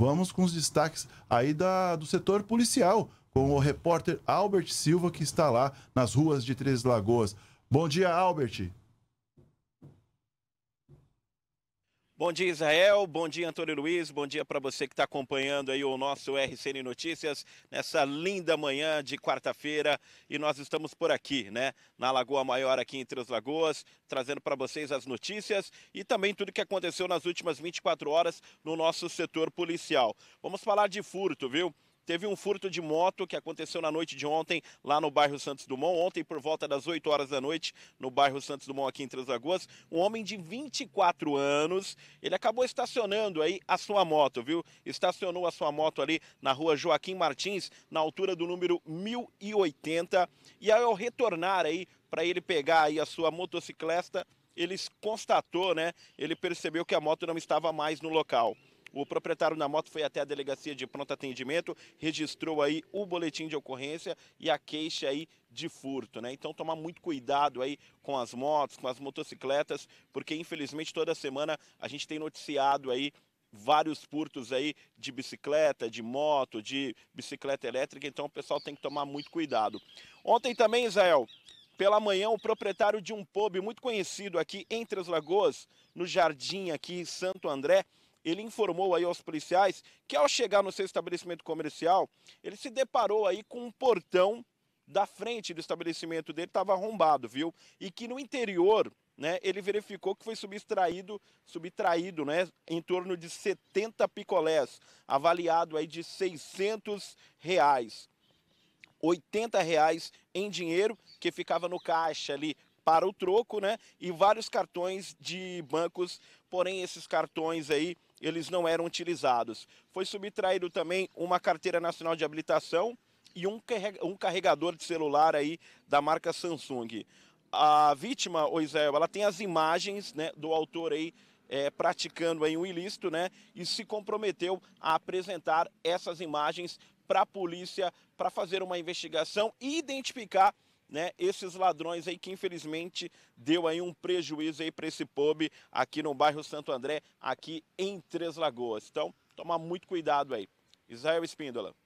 Vamos com os destaques aí da, do setor policial, com o repórter Albert Silva, que está lá nas ruas de Três Lagoas. Bom dia, Albert. Bom dia, Israel. Bom dia, Antônio Luiz. Bom dia para você que está acompanhando aí o nosso RCN Notícias nessa linda manhã de quarta-feira. E nós estamos por aqui, né? Na Lagoa Maior, aqui entre as Lagoas, trazendo para vocês as notícias e também tudo o que aconteceu nas últimas 24 horas no nosso setor policial. Vamos falar de furto, viu? Teve um furto de moto que aconteceu na noite de ontem, lá no bairro Santos Dumont. Ontem, por volta das 8 horas da noite, no bairro Santos Dumont, aqui em Três Lagoas, um homem de 24 anos, ele acabou estacionando aí a sua moto, viu? Estacionou a sua moto ali na rua Joaquim Martins, na altura do número 1080. E aí, ao retornar aí, para ele pegar aí a sua motocicleta, ele constatou, né? Ele percebeu que a moto não estava mais no local. O proprietário da moto foi até a delegacia de pronto atendimento, registrou aí o boletim de ocorrência e a queixa aí de furto, né? Então tomar muito cuidado aí com as motos, com as motocicletas, porque infelizmente toda semana a gente tem noticiado aí vários furtos aí de bicicleta, de moto, de bicicleta elétrica, então o pessoal tem que tomar muito cuidado. Ontem também, Israel, pela manhã, o proprietário de um pub muito conhecido aqui entre as Lagoas, no Jardim aqui Santo André, ele informou aí aos policiais que ao chegar no seu estabelecimento comercial, ele se deparou aí com um portão da frente do estabelecimento dele estava arrombado, viu? E que no interior, né, ele verificou que foi subtraído, subtraído, né, em torno de 70 picolés, avaliado aí de 600 reais. 80 reais em dinheiro que ficava no caixa ali para o troco, né? E vários cartões de bancos, porém esses cartões aí eles não eram utilizados. Foi subtraído também uma carteira nacional de habilitação e um, um carregador de celular aí da marca Samsung. A vítima, Oisel, ela tem as imagens né, do autor aí é, praticando aí um ilícito, né? E se comprometeu a apresentar essas imagens para a polícia para fazer uma investigação e identificar né, esses ladrões aí que infelizmente deu aí um prejuízo aí para esse pub aqui no bairro Santo André, aqui em Três Lagoas. Então, tomar muito cuidado aí. Israel Espíndola.